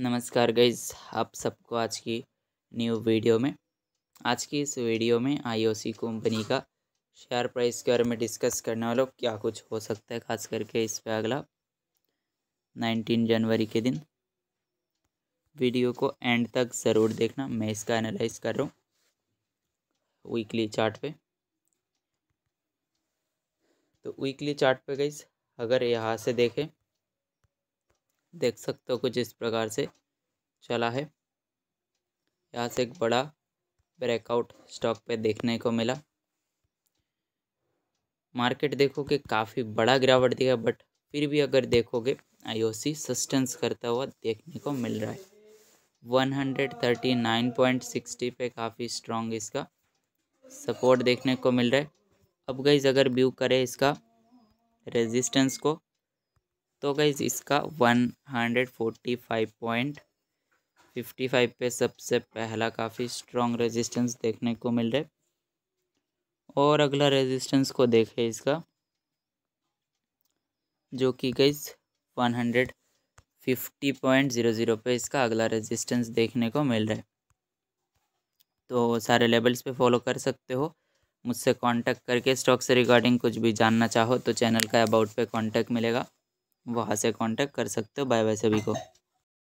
नमस्कार गईज आप सबको आज की न्यू वीडियो में आज की इस वीडियो में आईओसी कंपनी का शेयर प्राइस के बारे में डिस्कस करने वालों क्या कुछ हो सकता है खास करके इस पर अगला 19 जनवरी के दिन वीडियो को एंड तक ज़रूर देखना मैं इसका एनालाइज कर रहा हूँ वीकली चार्ट पे तो वीकली चार्ट पे गईज अगर यहाँ से देखें देख सकते हो कुछ इस प्रकार से चला है यहाँ से एक बड़ा ब्रेकआउट स्टॉक पे देखने को मिला मार्केट देखोगे काफ़ी बड़ा गिरावट दिया बट फिर भी अगर देखोगे आईओसी सस्टेंस करता हुआ देखने को मिल रहा है one hundred thirty nine point sixty पे काफ़ी स्ट्रॉन्ग इसका सपोर्ट देखने को मिल रहा है अब गई अगर व्यू करें इसका रेजिस्टेंस को तो गईज़ इसका one hundred forty five point fifty five पे सबसे पहला काफ़ी स्ट्रॉन्ग रेजिस्टेंस देखने को मिल रहा है और अगला रेजिस्टेंस को देखें इसका जो कि guys one hundred fifty point zero zero पे इसका अगला रेजिस्टेंस देखने को मिल रहा है तो सारे लेवल्स पे फॉलो कर सकते हो मुझसे कांटेक्ट करके स्टॉक से रिगार्डिंग कुछ भी जानना चाहो तो चैनल का अबाउट पे कांटेक्ट मिलेगा वहाँ से कांटेक्ट कर सकते हो बाय बाय सभी को